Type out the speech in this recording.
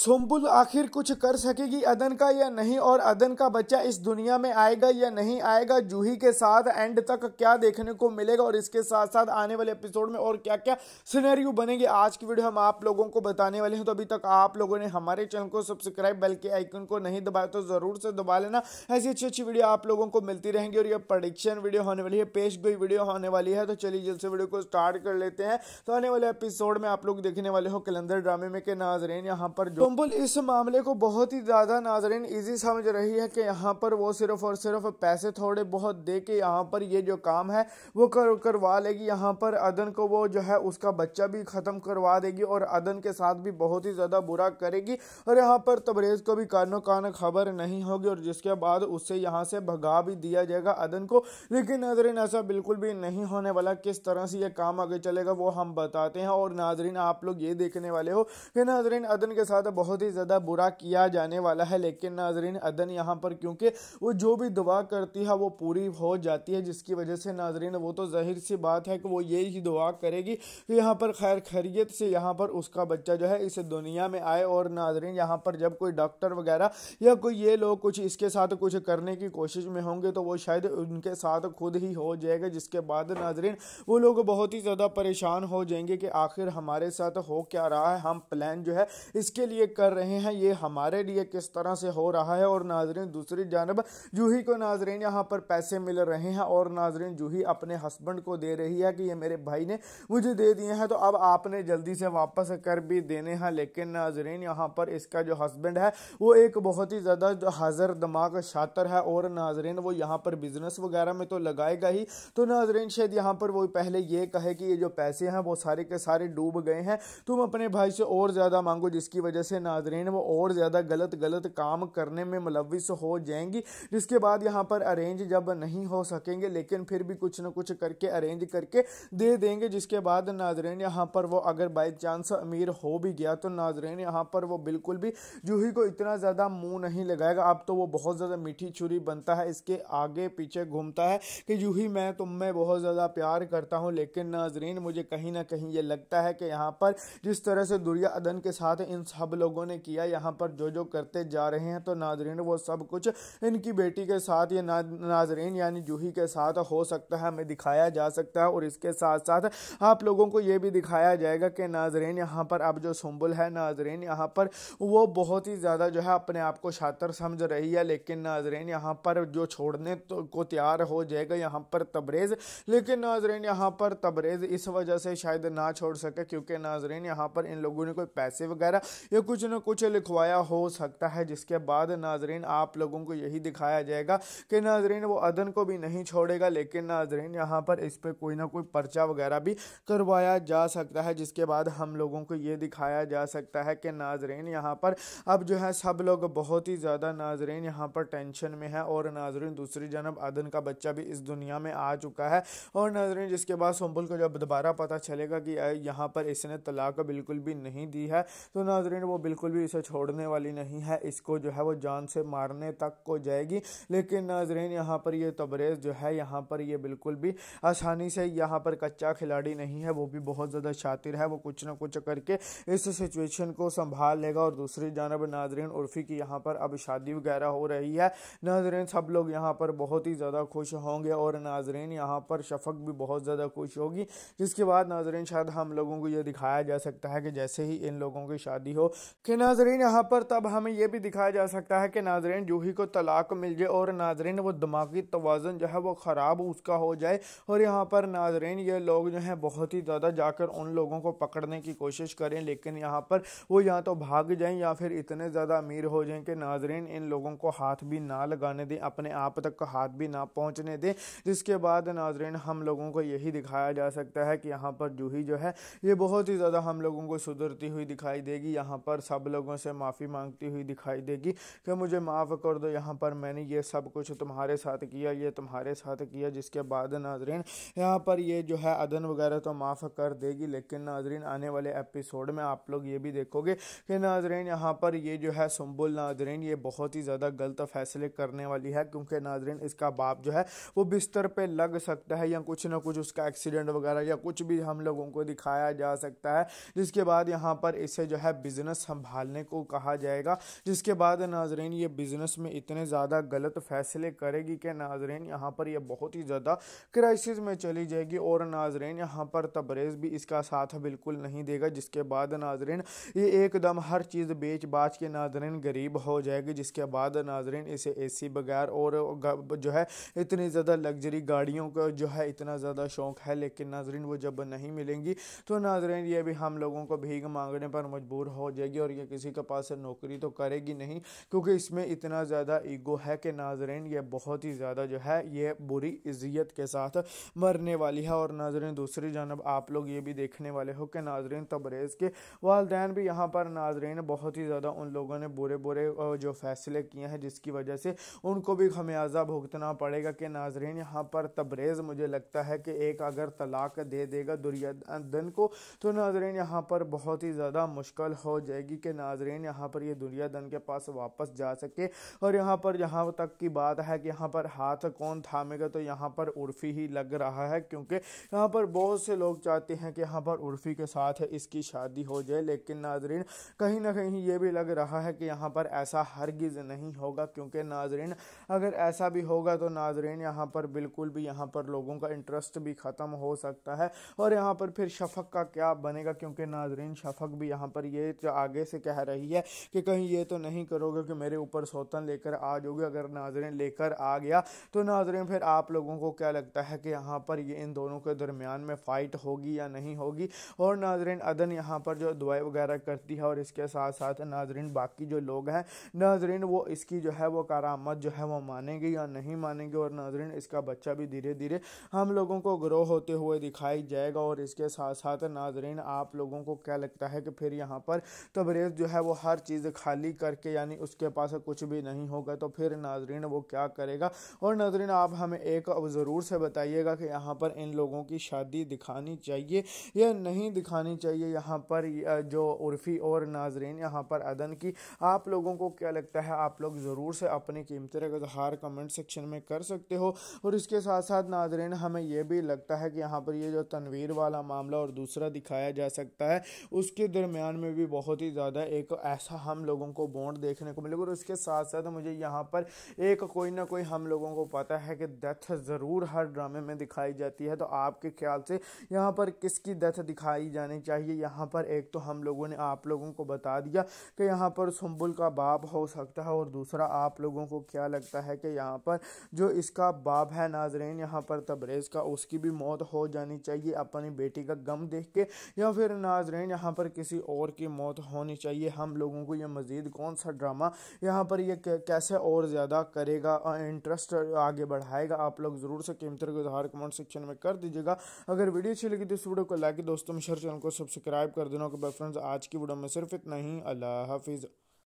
सोमबुल आखिर कुछ कर सकेगी अदन का या नहीं और अदन का बच्चा इस दुनिया में आएगा या नहीं आएगा जूही के साथ एंड तक क्या देखने को मिलेगा और इसके साथ साथ आने वाले एपिसोड में और क्या क्या सिनेरियो बनेंगे आज की वीडियो हम आप लोगों को बताने वाले हैं तो अभी तक आप लोगों ने हमारे चैनल को सब्सक्राइब बेल के आइकन को नहीं दबाया तो ज़रूर से दबा लेना ऐसी अच्छी अच्छी वीडियो आप लोगों को मिलती रहेंगी और यह प्रडिक्शन वीडियो होने वाली है पेश गई वीडियो होने वाली है तो चलिए जल्द से वीडियो को स्टार्ट कर लेते हैं तो आने वाले एपिसोड में आप लोग देखने वाले हो कलंदर ड्रामे में के नाजरेन यहाँ पर जो सुम्बुल इस मामले को बहुत ही ज़्यादा नाजरीन ईज़ी समझ रही है कि यहाँ पर वो सिर्फ और सिर्फ पैसे थोड़े बहुत दे के यहाँ पर ये जो काम है वो कर करवा लेगी यहाँ पर अदन को वो जो है उसका बच्चा भी ख़त्म करवा देगी और अदन के साथ भी बहुत ही ज़्यादा बुरा करेगी और यहाँ पर तबरेज़ को भी कानों कान खबर नहीं होगी और जिसके बाद उससे यहाँ से भगा भी दिया जाएगा अदन को लेकिन नाजरन ऐसा बिल्कुल भी नहीं होने वाला किस तरह से ये काम आगे चलेगा वो हम बताते हैं और नाजरीन आप लोग ये देखने वाले हो कि नाजरन अदन के साथ बहुत ही ज़्यादा बुरा किया जाने वाला है लेकिन नाजरीन अदन यहाँ पर क्योंकि वो जो भी दुआ करती है वो पूरी हो जाती है जिसकी वजह से नाजरीन वो तो ज़ाहिर सी बात है कि वो ये ही दुआ करेगी कि यहाँ पर खैर खैरियत से यहाँ पर उसका बच्चा जो है इस दुनिया में आए और नाजरीन यहाँ पर जब कोई डॉक्टर वगैरह या कोई ये लोग कुछ इसके साथ कुछ करने की कोशिश में होंगे तो वो शायद उनके साथ खुद ही हो जाएगा जिसके बाद नाजरीन वो लोग बहुत ही ज़्यादा परेशान हो जाएंगे कि आखिर हमारे साथ हो क्या रहा है हम प्लान जो है इसके लिए कर रहे हैं ये हमारे लिए किस तरह से हो रहा है और नाजरीन दूसरी जानब जूही को नाजरीन यहाँ पर पैसे मिल रहे हैं और नाजरीन जूही अपने हस्बैंड को दे रही है कि ये मेरे भाई ने मुझे दे दिए हैं तो अब आपने जल्दी से वापस कर भी देने हैं लेकिन नाजरीन यहाँ पर इसका जो हस्बैंड है वो एक बहुत ही ज़्यादा हाजर दिमाग शातर है और नाजरीन वो यहाँ पर बिजनेस वगैरह में तो लगाएगा ही तो नाजरीन शायद यहाँ पर वो पहले ये कहे कि ये जो पैसे हैं वो सारे के सारे डूब गए हैं तुम अपने भाई से और ज़्यादा मांगो जिसकी वजह से नाजरीन वो और ज़्यादा गलत गलत काम करने में मुलविस हो जाएंगी जिसके बाद यहाँ पर अरेंज जब नहीं हो सकेंगे लेकिन फिर भी कुछ ना कुछ करके अरेंज करके दे देंगे जिसके बाद नाजरीन यहाँ पर वो अगर बाई चांस अमीर हो भी गया तो नाजरीन यहाँ पर वो बिल्कुल भी जूही को इतना ज़्यादा मुँह नहीं लगाएगा अब तो वो बहुत ज़्यादा मीठी छुरी बनता है इसके आगे पीछे घूमता है कि जूही मैं तुम में बहुत ज़्यादा प्यार करता हूँ लेकिन नाजरीन मुझे कहीं ना कहीं ये लगता है कि यहाँ पर जिस तरह से दुरिया अदन के साथ इन सब लोग लोगों ने किया यहाँ पर जो जो करते जा रहे हैं तो नाजरीन वो सब कुछ इनकी बेटी के साथ या ना, नाजरीन यानी जूही के साथ हो सकता है हमें दिखाया जा सकता है और इसके साथ साथ आप लोगों को ये भी दिखाया जाएगा कि नाजरीन यहाँ पर अब जो सुम्बुल है नाजरीन यहाँ पर वो बहुत ही ज़्यादा जो है अपने आप को शातर समझ रही है लेकिन नाजरीन यहाँ पर जो छोड़ने तो को तैयार हो जाएगा यहाँ पर तबरेज़ लेकिन नाजरीन यहाँ पर तबरेज़ इस वजह से शायद ना छोड़ सके क्योंकि नाजरीन यहाँ पर इन लोगों ने कोई पैसे वगैरह या कुछ ना कुछ लिखवाया हो सकता है जिसके बाद नाजरीन आप लोगों को यही दिखाया जाएगा कि नाजरीन वो अदन को भी नहीं छोड़ेगा लेकिन नाजरीन यहाँ पर इस पर कोई ना कोई पर्चा वगैरह भी करवाया जा सकता है जिसके बाद हम लोगों को ये दिखाया जा सकता है कि नाजरीन यहाँ पर अब जो है सब लोग बहुत ही ज़्यादा नाजरीन यहाँ पर टेंशन में है और नाजरीन दूसरी जनब अदन का बच्चा भी इस दुनिया में आ चुका है और नाजरीन जिसके बाद सुम्बुल को जब दोबारा पता चलेगा कि यहाँ पर इसने तलाक बिल्कुल भी नहीं दी है तो नाजरीन वो बिल्कुल भी इसे छोड़ने वाली नहीं है इसको जो है वो जान से मारने तक को जाएगी लेकिन नाजरीन यहाँ पर ये तबरेज़ जो है यहाँ पर ये बिल्कुल भी आसानी से यहाँ पर कच्चा खिलाड़ी नहीं है वो भी बहुत ज़्यादा शातिर है वो कुछ ना कुछ करके इस सिचुएशन को संभाल लेगा और दूसरी जानब नाजरीन उर्फी की यहाँ पर अब शादी वगैरह हो रही है नाजरीन सब लोग यहाँ पर बहुत ही ज़्यादा खुश होंगे और नाजरीन यहाँ पर शफक भी बहुत ज़्यादा खुश होगी जिसके बाद नाजरीन शायद हम लोगों को ये दिखाया जा सकता है कि जैसे ही इन लोगों की शादी हो कि नाजरीन यहाँ पर तब हमें यह भी दिखाया जा सकता है कि नाजरीन जूही को तलाक मिल जाए और नाजरीन वो दिमागी तोज़न जो है वो ख़राब उसका हो जाए और यहाँ पर नाजरीन ये लोग जो हैं बहुत ही ज़्यादा जाकर उन लोगों को पकड़ने की कोशिश करें लेकिन यहाँ पर वो या तो भाग जाएँ या फिर इतने ज़्यादा अमीर हो जाए कि नाजरीन इन लोगों को हाथ भी ना लगाने दें अपने आप तक हाथ भी ना पहुँचने दें जिसके बाद नाजरीन हम लोगों को यही दिखाया जा सकता है कि यहाँ पर जूही जो है ये बहुत ही ज़्यादा हम लोगों को सुधरती हुई दिखाई देगी यहाँ पर पर सब लोगों से माफ़ी मांगती हुई दिखाई देगी कि मुझे माफ़ कर दो यहाँ पर मैंने ये सब कुछ तुम्हारे साथ किया ये तुम्हारे साथ किया जिसके बाद नाजरीन यहाँ पर ये जो है अदन वगैरह तो माफ़ कर देगी लेकिन नाजरीन आने वाले एपिसोड में आप लोग ये भी देखोगे कि नाजरीन यहाँ पर ये जो है सुम्बुल नाजरीन ये बहुत ही ज़्यादा गलत फैसले करने वाली है क्योंकि नाजरीन इसका बाप जो है वो बिस्तर पर लग सकता है या कुछ ना कुछ उसका एक्सीडेंट वगैरह या कुछ भी हम लोगों को दिखाया जा सकता है जिसके बाद यहाँ पर इसे जो है बिज़नेस संभालने को कहा जाएगा जिसके बाद नाजरीन ये बिज़नेस में इतने ज़्यादा गलत फैसले करेगी कि नाजरेन यहाँ पर यह बहुत ही ज़्यादा क्राइसिस में चली जाएगी और नाजरीन यहाँ पर तबरेज़ भी इसका साथ बिल्कुल नहीं देगा जिसके बाद नाजरेन ये एकदम हर चीज़ बेच बाच के नाजरेन गरीब हो जाएगी जिसके बाद नाजरीन इसे एसी बगैर और जो है इतनी ज़्यादा लग्जरी गाड़ियों का जो है इतना ज़्यादा शौक है लेकिन नाजरीन वो जब नहीं मिलेंगी तो नाजरेन ये भी हम लोगों को भीग मांगने पर मजबूर हो जाएगी जाएगी और ये किसी के पास से नौकरी तो करेगी नहीं क्योंकि इसमें इतना ज़्यादा ईगो है कि नाजरेन ये बहुत ही ज़्यादा जो है ये बुरी इज्जत के साथ मरने वाली है और नाजरेन दूसरी जानब आप लोग ये भी देखने वाले हो कि नाजरेन तबरेज़ के वालदेन भी यहाँ पर नाजरेन बहुत ही ज़्यादा उन लोगों ने बुरे बुरे जो फैसले किए हैं जिसकी वजह से उनको भी खमियाजा भुगतना पड़ेगा कि नाजरेन यहाँ पर तबरेज़ मुझे लगता है कि एक अगर तलाक दे देगा दुर्योधन को तो नाजरेन यहाँ पर बहुत ही ज़्यादा मुश्किल हो जाएगी जाएगी कि नाजरीन यहाँ पर ये दुनिया दन के पास वापस जा सके और यहाँ पर यहाँ तक की बात है कि यहाँ पर हाथ कौन थामेगा तो यहाँ पर उर्फी ही लग रहा है क्योंकि यहाँ पर बहुत से लोग चाहते हैं कि यहाँ पर उर्फी के साथ इसकी शादी हो जाए लेकिन नाजरीन कहीं ना कहीं ये भी लग रहा है कि यहाँ पर ऐसा हरगिज़ नहीं होगा क्योंकि नाजरीन अगर ऐसा भी होगा तो नाजरीन यहाँ पर बिल्कुल भी यहाँ पर लोगों का इंटरेस्ट भी ख़त्म हो सकता है और यहाँ पर फिर शफक का क्या बनेगा क्योंकि नाजरीन शफक भी यहाँ पर ये आगे आगे से कह रही है कि कहीं ये तो नहीं करोगे कि मेरे ऊपर सौतन लेकर आ जाओगे अगर नाजरें लेकर आ गया तो नाजरें फिर आप लोगों को क्या लगता है कि यहाँ पर ये इन दोनों के दरमियान में फ़ाइट होगी या नहीं होगी और नाजरीन अदन यहाँ पर जो दुआई वगैरह करती है और इसके साथ साथ नाजरन बाकी जो लोग हैं नाजरन वो इसकी जो है वो कारामद जो है वो मानेंगे या नहीं मानेंगे और नाजरन इसका बच्चा भी धीरे धीरे हम लोगों को ग्रो होते हुए दिखाई जाएगा और इसके साथ साथ नाजरन आप लोगों को क्या लगता है कि फिर यहाँ पर तबरेज़ जो है वो हर चीज़ खाली करके यानी उसके पास कुछ भी नहीं होगा तो फिर नाजरीन वो क्या करेगा और नाजरीन आप हमें एक ज़रूर से बताइएगा कि यहाँ पर इन लोगों की शादी दिखानी चाहिए या नहीं दिखानी चाहिए यहाँ पर जो उर्फ़ी और नाजरीन यहाँ पर अदन की आप लोगों को क्या लगता है आप लोग ज़रूर से अपनी कीमती का इजहार कमेंट सेक्शन में कर सकते हो और इसके साथ साथ नाजरीन हमें यह भी लगता है कि यहाँ पर ये जो तनवीर वाला मामला और दूसरा दिखाया जा सकता है उसके दरमियान में भी बहुत ही ही ज़्यादा एक ऐसा हम लोगों को बॉन्ड देखने को मिलेगा और उसके साथ साथ मुझे यहाँ पर एक कोई ना कोई हम लोगों को पता है कि डेथ ज़रूर हर ड्रामे में दिखाई जाती है तो आपके ख्याल से यहाँ पर किसकी डेथ दिखाई जानी चाहिए यहाँ पर एक तो हम लोगों ने आप लोगों को बता दिया कि यहाँ पर सुम्बुल का बाप हो सकता है और दूसरा आप लोगों को क्या लगता है कि यहाँ पर जो इसका बाप है नाजरेन यहाँ पर तबरेज़ का उसकी भी मौत हो जानी चाहिए अपनी बेटी का गम देख के या फिर नाजरेन यहाँ पर किसी और की मौत हो होनी चाहिए हम लोगों को यह मज़ीद कौन सा ड्रामा यहाँ पर यह कैसे और ज़्यादा करेगा इंटरेस्ट आगे बढ़ाएगा आप लोग ज़रूर से कीमत गुजार कमेंट सेक्शन में कर दीजिएगा अगर वीडियो अच्छी लगी तो इस वीडियो को लाइक दोस्तों में शेयर चैनल को सब्सक्राइब कर देना फ्रेंड्स आज की वीडियो में सिर्फ इतना ही अल्लाह हाफिज़